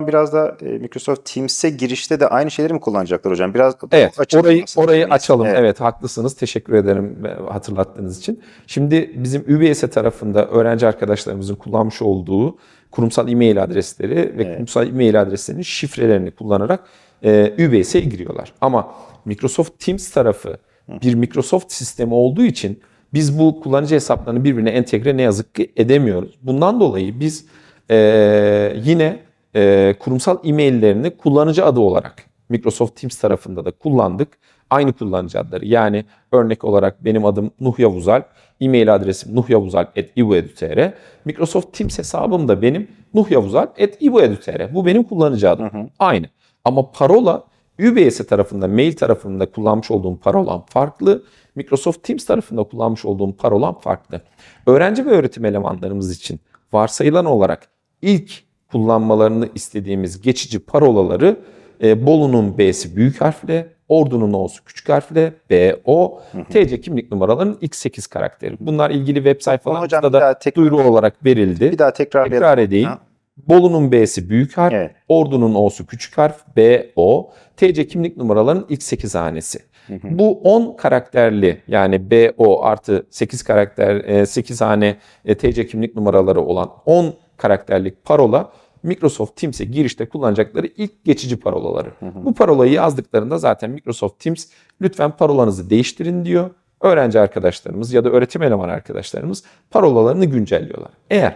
Biraz da e, Microsoft Teams'e girişte de aynı şeyleri mi kullanacaklar hocam? Biraz evet, orayı orayı açalım. Evet. evet, haklısınız. Teşekkür ederim e, hatırlattığınız için. Şimdi bizim UBS tarafında öğrenci arkadaşlarımızın kullanmış olduğu kurumsal e-mail adresleri ve evet. kurumsal e-mail adreslerinin şifrelerini kullanarak e, UBS'e giriyorlar. Ama Microsoft Teams tarafı bir Microsoft sistemi olduğu için biz bu kullanıcı hesaplarını birbirine entegre ne yazık ki edemiyoruz. Bundan dolayı biz e, yine e, kurumsal e-maillerini kullanıcı adı olarak Microsoft Teams tarafında da kullandık. Aynı kullanıcı adları yani örnek olarak benim adım Nuh Yavuzalp, e-mail adresim nuhyavuzalp.ibu.edu.tr. Microsoft Teams hesabım da benim nuhyavuzalp.ibu.edu.tr. Bu benim kullanıcı adım. Hı hı. Aynı. Ama parola UBS tarafında, mail tarafında kullanmış olduğum parolam farklı. Microsoft Teams tarafında kullanmış olduğum parolam farklı. Öğrenci ve öğretim elemanlarımız için varsayılan olarak ilk kullanmalarını istediğimiz geçici parolaları e, Bolu'nun B'si büyük harfle, Ordu'nun O'su küçük harfle, BO, TC kimlik numaralarının ilk 8 karakteri. Bunlar ilgili web sayfalarında da tekrar, duyuru olarak verildi. Bir daha tekrar, tekrar edeyim. Ha? Bolu'nun B'si büyük harf, evet. Ordu'nun O'su küçük harf, BO, TC kimlik numaralarının ilk 8 hanesi. Hı hı. Bu 10 karakterli yani BO artı 8 karakter 8 e, hane e, TC kimlik numaraları olan 10 karakterlik parola Microsoft Teams'e girişte kullanacakları ilk geçici parolaları. Hı hı. Bu parolayı yazdıklarında zaten Microsoft Teams lütfen parolanızı değiştirin diyor. Öğrenci arkadaşlarımız ya da öğretim eleman arkadaşlarımız parolalarını güncelliyorlar. Eğer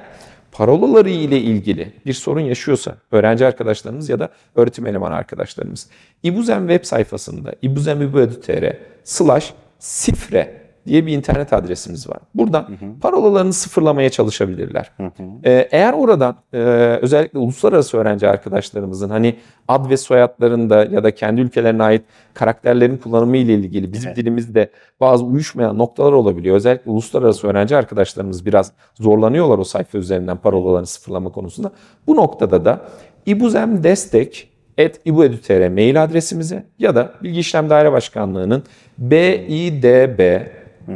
parolaları ile ilgili bir sorun yaşıyorsa öğrenci arkadaşlarımız ya da öğretim eleman arkadaşlarımız İbuzen web sayfasında ibuzen.ibu.tr slash sifre diye bir internet adresimiz var. Buradan hı hı. parolalarını sıfırlamaya çalışabilirler. Hı hı. Ee, eğer oradan e, özellikle uluslararası öğrenci arkadaşlarımızın hani ad ve soyadlarında ya da kendi ülkelerine ait karakterlerin kullanımı ile ilgili bizim evet. dilimizde bazı uyuşmayan noktalar olabiliyor. Özellikle uluslararası öğrenci arkadaşlarımız biraz zorlanıyorlar o sayfa üzerinden parolalarını sıfırlama konusunda. Bu noktada da İbuzem destek at ibuedu.tr mail adresimize ya da Bilgi İşlem Daire Başkanlığı'nın bidb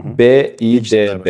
b b i d et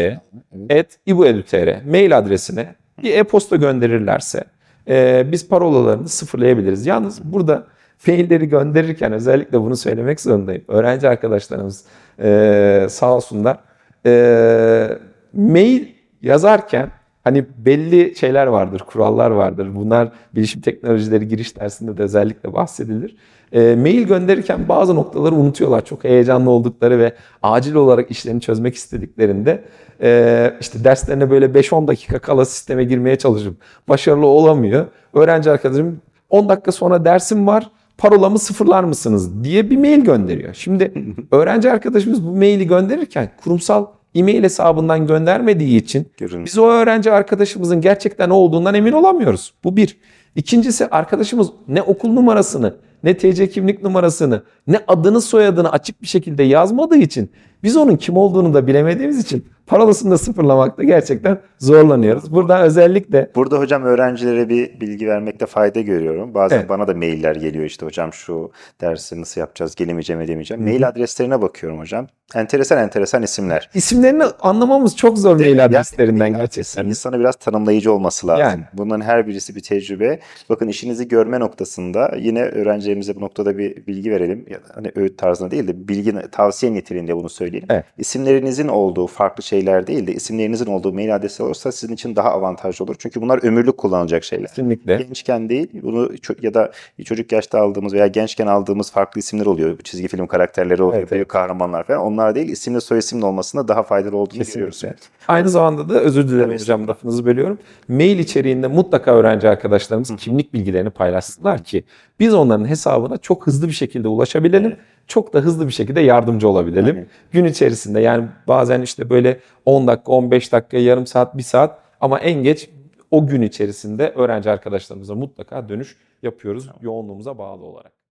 bidb.ibuedu.tr mail adresine bir e-posta gönderirlerse e, biz parolalarını sıfırlayabiliriz. Yalnız burada mailleri gönderirken özellikle bunu söylemek zorundayım. Öğrenci arkadaşlarımız e, sağ olsunlar. E, mail yazarken hani belli şeyler vardır, kurallar vardır. Bunlar bilişim teknolojileri giriş dersinde de özellikle bahsedilir. E, mail gönderirken bazı noktaları unutuyorlar. Çok heyecanlı oldukları ve acil olarak işlerini çözmek istediklerinde e, işte derslerine böyle 5-10 dakika kala sisteme girmeye çalışıp başarılı olamıyor. Öğrenci arkadaşım 10 dakika sonra dersim var parolamı sıfırlar mısınız diye bir mail gönderiyor. Şimdi öğrenci arkadaşımız bu maili gönderirken kurumsal e-mail hesabından göndermediği için Görünüm. biz o öğrenci arkadaşımızın gerçekten o olduğundan emin olamıyoruz. Bu bir. İkincisi arkadaşımız ne okul numarasını, ne TC kimlik numarasını, ne adını soyadını açık bir şekilde yazmadığı için biz onun kim olduğunu da bilemediğimiz için parolasını da sıfırlamakta gerçekten zorlanıyoruz. Burada özellikle... Burada hocam öğrencilere bir bilgi vermekte fayda görüyorum. Bazen evet. bana da mailler geliyor işte hocam şu dersi nasıl yapacağız gelemeyeceğim edemeyeceğim. Hı-hı. Mail adreslerine bakıyorum hocam. Enteresan enteresan isimler. İsimlerini anlamamız çok zor Değil, mail adreslerinden yani, gerçekten. İnsana biraz tanımlayıcı olması lazım. Yani. Bunların her birisi bir tecrübe. Bakın işinizi görme noktasında yine öğrencilerimize bu noktada bir bilgi verelim. Hani öğüt tarzında değil de bilgi tavsiye niteliğinde bunu söyleyeyim söyleyelim. Evet. İsimlerinizin olduğu farklı şeyler değil de isimlerinizin olduğu mail adresi olursa sizin için daha avantajlı olur. Çünkü bunlar ömürlük kullanılacak şeyler. Kesinlikle. Gençken değil bunu ya da çocuk yaşta aldığımız veya gençken aldığımız farklı isimler oluyor. Çizgi film karakterleri oluyor, evet, evet. kahramanlar falan. Onlar değil isimle soy isimle olmasında daha faydalı olduğunu Kesinlikle. görüyoruz. Evet. Aynı zamanda da özür dilerim evet. hocam lafınızı bölüyorum. Mail içeriğinde mutlaka öğrenci arkadaşlarımız Hı. kimlik bilgilerini paylaşsınlar ki biz onların hesabına çok hızlı bir şekilde ulaşabilelim. Evet çok da hızlı bir şekilde yardımcı olabilelim. Evet. Gün içerisinde yani bazen işte böyle 10 dakika, 15 dakika, yarım saat, bir saat ama en geç o gün içerisinde öğrenci arkadaşlarımıza mutlaka dönüş yapıyoruz tamam. yoğunluğumuza bağlı olarak.